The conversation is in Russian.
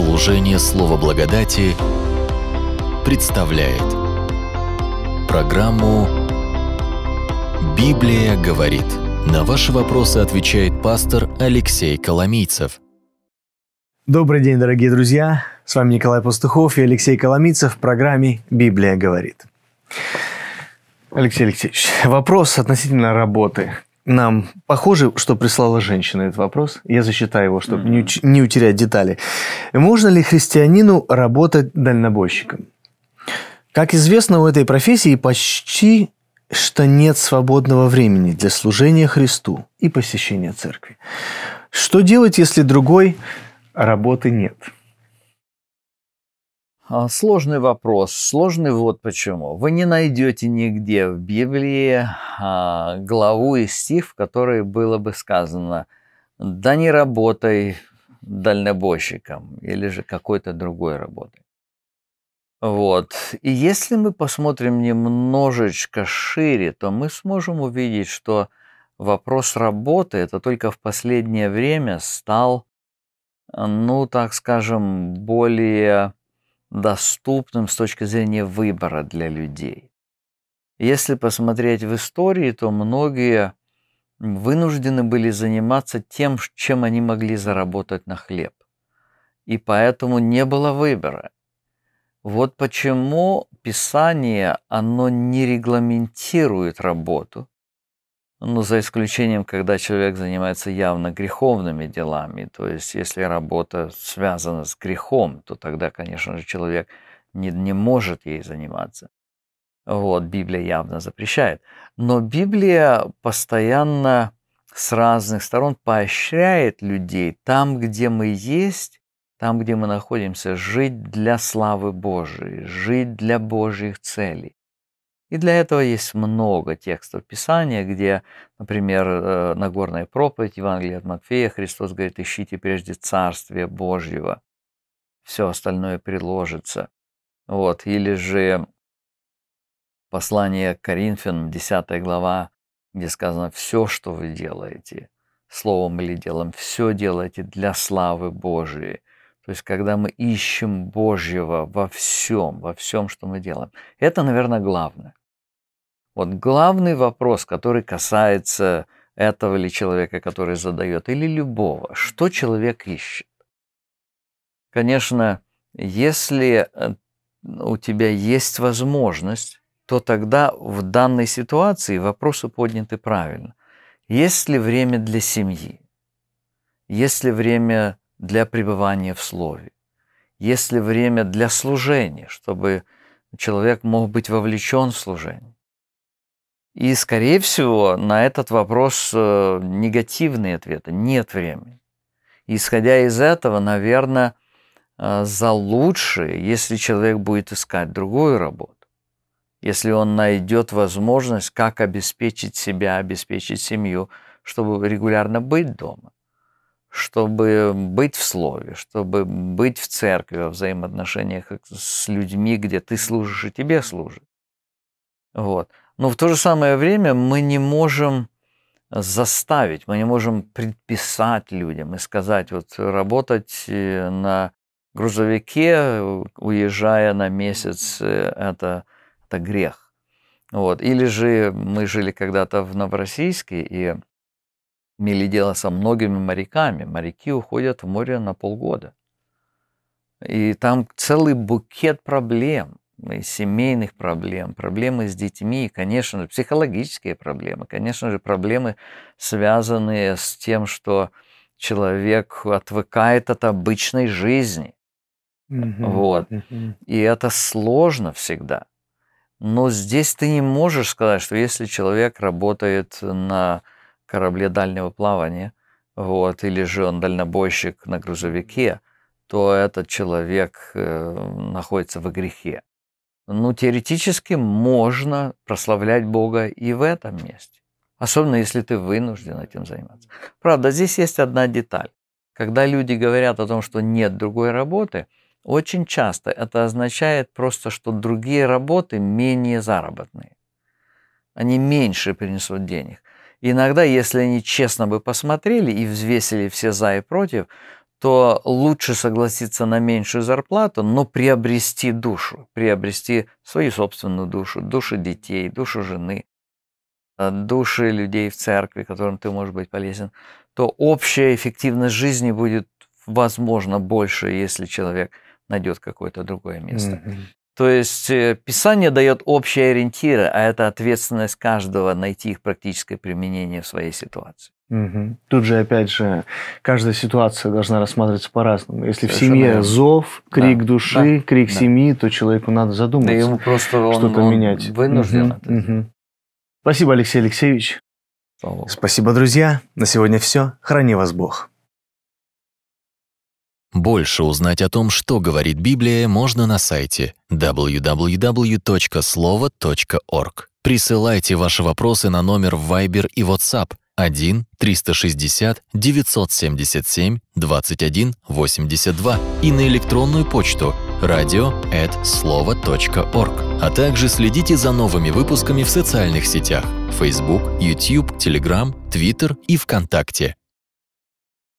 Служение Слова Благодати представляет программу «Библия говорит». На ваши вопросы отвечает пастор Алексей Коломийцев. Добрый день, дорогие друзья! С вами Николай Пастухов и Алексей Коломийцев в программе «Библия говорит». Алексей Алексеевич, вопрос относительно работы нам похоже, что прислала женщина этот вопрос. Я зачитаю его, чтобы mm-hmm. не, не утерять детали. Можно ли христианину работать дальнобойщиком? Как известно, у этой профессии почти что нет свободного времени для служения Христу и посещения церкви. Что делать, если другой работы нет? А, сложный вопрос. Сложный вот почему. Вы не найдете нигде в Библии а, главу и стих, в которой было бы сказано «Да не работай дальнобойщиком» или же какой-то другой работой. Вот. И если мы посмотрим немножечко шире, то мы сможем увидеть, что вопрос работы – это только в последнее время стал, ну, так скажем, более доступным с точки зрения выбора для людей. Если посмотреть в истории, то многие вынуждены были заниматься тем, чем они могли заработать на хлеб. И поэтому не было выбора. Вот почему Писание, оно не регламентирует работу, ну, за исключением, когда человек занимается явно греховными делами. То есть, если работа связана с грехом, то тогда, конечно же, человек не, не может ей заниматься. Вот, Библия явно запрещает. Но Библия постоянно с разных сторон поощряет людей там, где мы есть, там, где мы находимся, жить для славы Божией, жить для Божьих целей. И для этого есть много текстов Писания, где, например, э, Нагорная проповедь Евангелия от Матфея, Христос говорит, ищите прежде Царствие Божьего, все остальное приложится. Вот. Или же послание к Коринфянам, 10 глава, где сказано «все, что вы делаете, словом или делом, все делайте для славы Божией». То есть, когда мы ищем Божьего во всем, во всем, что мы делаем. Это, наверное, главное. Вот главный вопрос, который касается этого ли человека, который задает, или любого, что человек ищет. Конечно, если э, у тебя есть возможность, то тогда в данной ситуации вопросы подняты правильно. Есть ли время для семьи? Есть ли время для пребывания в Слове? Есть ли время для служения, чтобы человек мог быть вовлечен в служение? И, скорее всего, на этот вопрос э, негативные ответы. Нет времени. Исходя из этого, наверное, э, за лучшее, если человек будет искать другую работу, если он найдет возможность, как обеспечить себя, обеспечить семью, чтобы регулярно быть дома, чтобы быть в слове, чтобы быть в церкви, во взаимоотношениях с людьми, где ты служишь и тебе служит. Вот. Но в то же самое время мы не можем заставить, мы не можем предписать людям и сказать, вот работать э, на грузовике, уезжая на месяц, э, это, это грех. Вот. Или же мы жили когда-то в Новороссийске и имели дело со многими моряками. Моряки уходят в море на полгода. И там целый букет проблем семейных проблем, проблемы с детьми, и, конечно же, психологические проблемы, конечно же, проблемы, связанные с тем, что человек отвыкает от обычной жизни. mm Вот. mm И это сложно всегда. Но здесь ты не можешь сказать, что если человек работает на корабле дальнего плавания, вот, или же он дальнобойщик на грузовике, то этот человек э, находится в грехе ну, теоретически можно прославлять Бога и в этом месте. Особенно, если ты вынужден этим заниматься. Правда, здесь есть одна деталь. Когда люди говорят о том, что нет другой работы, очень часто это означает просто, что другие работы менее заработные. Они меньше принесут денег. иногда, если они честно бы посмотрели и взвесили все за и против, то лучше согласиться на меньшую зарплату, но приобрести душу, приобрести свою собственную душу, душу детей, душу жены, э, души людей в церкви, которым ты можешь быть полезен, то общая эффективность жизни будет, возможно, больше, если человек найдет какое-то другое место. Mm-hmm. То есть э, Писание дает общие ориентиры, а это ответственность каждого найти их практическое применение в своей ситуации. Тут же, опять же, каждая ситуация должна рассматриваться по-разному. Если Совершенно в семье верно. зов, крик да. души, да. крик да. семьи, то человеку надо задуматься, да ему просто что-то он менять. Вынужден. Угу. Угу. Спасибо, Алексей Алексеевич. Слава Спасибо, друзья. На сегодня все. Храни вас Бог. Больше узнать о том, что говорит Библия, можно на сайте www.slovo.org. Присылайте ваши вопросы на номер в Viber и WhatsApp 1 360 977 21 82 и на электронную почту радио слово.орг. А также следите за новыми выпусками в социальных сетях Facebook, YouTube, Telegram, Twitter и ВКонтакте.